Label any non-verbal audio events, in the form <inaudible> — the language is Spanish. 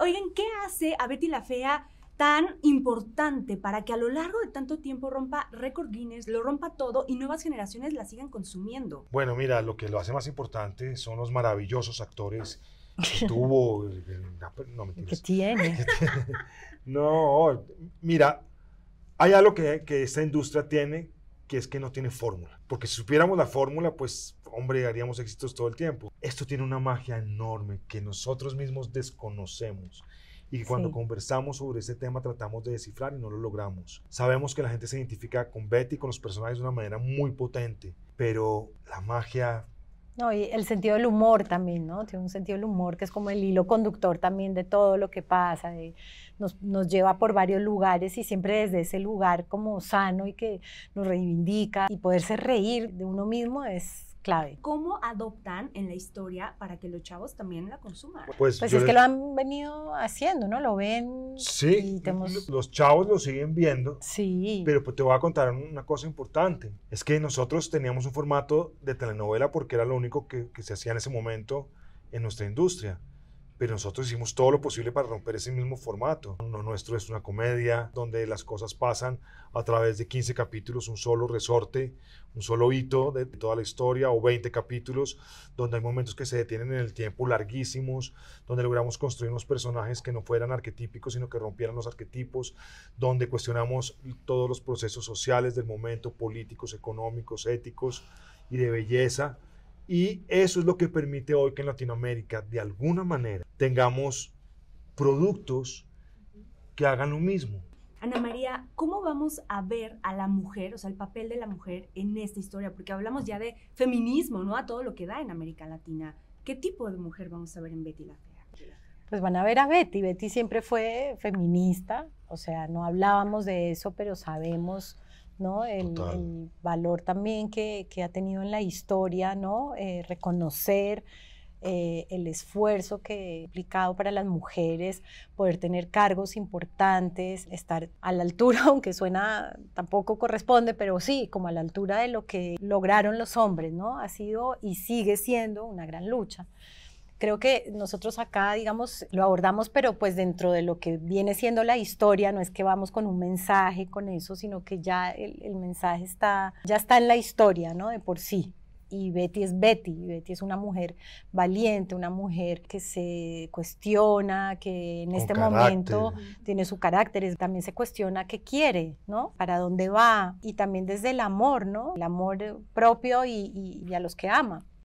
Oigan, ¿qué hace a Betty la Fea tan importante para que a lo largo de tanto tiempo rompa récord Guinness, lo rompa todo y nuevas generaciones la sigan consumiendo? Bueno, mira, lo que lo hace más importante son los maravillosos actores que <laughs> tuvo. No, <laughs> Que tiene. no, mira, hay algo que, que esta industria tiene es que no tiene fórmula. Porque si supiéramos la fórmula, pues, hombre, haríamos éxitos todo el tiempo. Esto tiene una magia enorme que nosotros mismos desconocemos. Y cuando conversamos sobre ese tema tratamos de descifrar y no lo logramos. Sabemos que la gente se identifica con Betty, con los personajes de una manera muy potente, pero la magia no, y el sentido del humor también, ¿no? Tiene un sentido del humor que es como el hilo conductor también de todo lo que pasa, nos, nos, lleva por varios lugares y siempre desde ese lugar como sano y que nos reivindica y poderse reír de uno mismo es clave. ¿Cómo adoptan en la historia para que los chavos también la consuman? Pues, pues es que lo han venido haciendo, ¿no? Lo ven Sí, los chavos lo siguen viendo. Sí. Pero pues, te voy a contar una cosa importante. Es que nosotros teníamos un formato de telenovela porque era lo único que se hacía en ese momento en nuestra industria pero nosotros hicimos todo lo posible para romper ese mismo formato. Lo nuestro es una comedia donde las cosas pasan a través de 15 capítulos, un solo resorte, un solo hito de toda la historia, o 20 capítulos, donde hay momentos que se detienen en el tiempo larguísimos, donde logramos construir unos personajes que no fueran arquetípicos, sino que rompieran los arquetipos, donde cuestionamos todos los procesos sociales del momento, políticos, económicos, éticos y de belleza. Y eso es lo que permite hoy que en Latinoamérica, de alguna manera, tengamos productos que hagan lo mismo. Ana María, ¿cómo vamos a ver a la mujer, o sea, el papel de la mujer en esta historia? Porque hablamos ya de feminismo, ¿no? A todo lo que da en América Latina. ¿Qué tipo de mujer vamos a ver en Betty la Fea? Pues van a ver a Betty. Betty siempre fue feminista, o sea, no hablábamos de eso, pero sabemos el, valor también que, ha tenido en la historia, ¿no? Eh, reconocer eh, el esfuerzo que ha implicado para las mujeres, poder tener cargos importantes, estar a la altura, <laughs> aunque suena tampoco corresponde, pero sí, como a la altura de lo que lograron los hombres, ¿no? Ha sido y sigue siendo una gran lucha. Creo que nosotros acá, digamos, lo abordamos, pero pues dentro de lo que viene siendo la historia, no es que vamos con un mensaje con eso, sino que ya el, mensaje está, ya está en la historia, ¿no? De por sí y Betty es Betty. Betty es una mujer valiente, una mujer que se cuestiona, que en este momento tiene su carácter, también se cuestiona qué quiere, ¿no? Para dónde va y también desde el amor, ¿no? El amor propio y a los que ama.